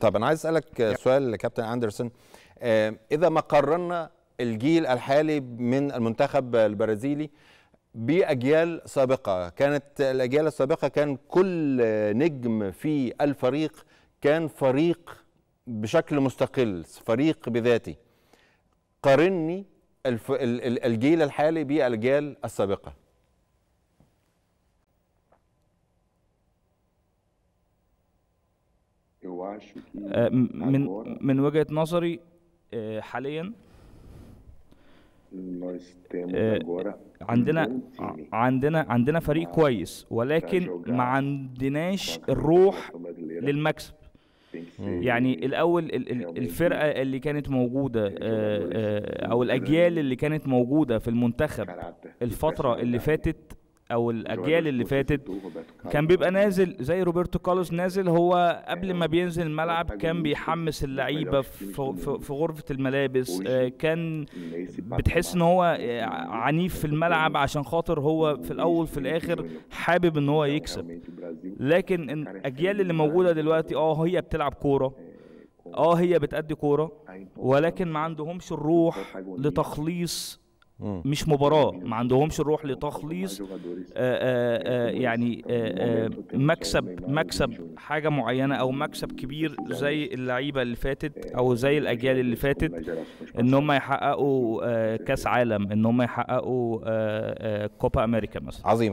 طب انا عايز اسالك سؤال كابتن اندرسون آه، اذا ما قارنا الجيل الحالي من المنتخب البرازيلي باجيال سابقه كانت الاجيال السابقه كان كل نجم في الفريق كان فريق بشكل مستقل فريق بذاته قارني الجيل الحالي بالاجيال السابقه آه، من من وجهه نظري آه، حاليا آه، عندنا عندنا عندنا فريق كويس ولكن ما عندناش الروح للمكسب يعني الاول الفرقه اللي كانت موجوده او الاجيال اللي كانت موجوده في المنتخب الفتره اللي فاتت او الاجيال اللي فاتت كان بيبقى نازل زي روبرتو كارلوس نازل هو قبل ما بينزل الملعب كان بيحمس اللعيبه في غرفه الملابس آه، كان بتحس ان هو آه، عنيف في الملعب عشان خاطر هو في الاول في الاخر حابب ان هو يكسب لكن الاجيال اللي موجوده دلوقتي اه هي بتلعب كوره اه هي بتأدي كوره ولكن ما عندهمش الروح لتخليص مش مباراه ما عندهمش الروح لتخليص آآ آه، آه، آه، يعني آآ مكسب مكسب حاجه معينه او مكسب كبير يعني زي اللعيبه اللي فاتت إيه، او زي الاجيال اللي إيه، فاتت ان هم يحققوا إيه. كاس عالم ان هم يحققوا كوبا امريكا مثلا عظيم